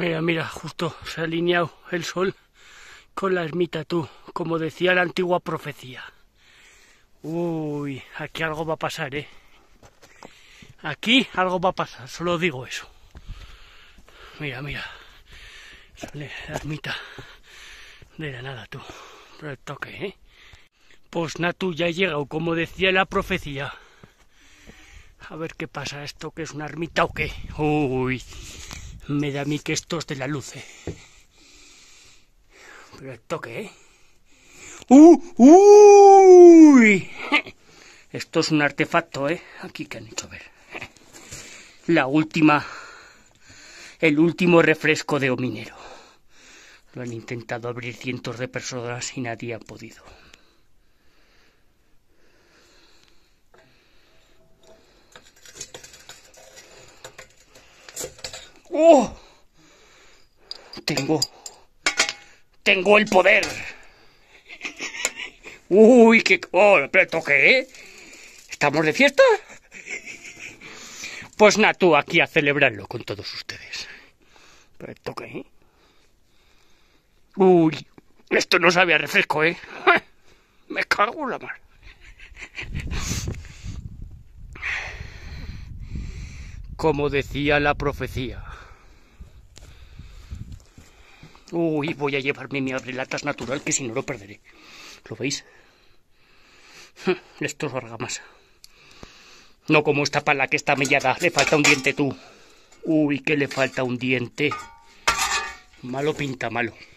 Mira, mira, justo se ha alineado el sol con la ermita tú, como decía la antigua profecía. Uy, aquí algo va a pasar, ¿eh? Aquí algo va a pasar, solo digo eso. Mira, mira, sale la ermita de la nada tú, pero el toque, ¿eh? Pues Natu ya ha llegado, como decía la profecía. A ver qué pasa esto, que es una ermita o qué. Uy. Me da a mí que esto es de la luz. Pero el toque, ¿eh? ¡Uh! Esto es un artefacto, ¿eh? Aquí que han hecho ver. La última... El último refresco de Ominero. Lo han intentado abrir cientos de personas y nadie ha podido. ¡Oh! Tengo. Tengo el poder. Uy, qué. ¡Oh, ¿eh? ¿Estamos de fiesta? Pues Natu aquí a celebrarlo con todos ustedes. Pero toqué. ¿eh? Uy, esto no sabía refresco, ¿eh? Me cago en la mar. Como decía la profecía. Uy, voy a llevarme mi abrelatas natural, que si no lo perderé. ¿Lo veis? Esto hm, es argamasa. No como esta pala que está mellada. Le falta un diente tú. Uy, que le falta un diente. Malo pinta malo.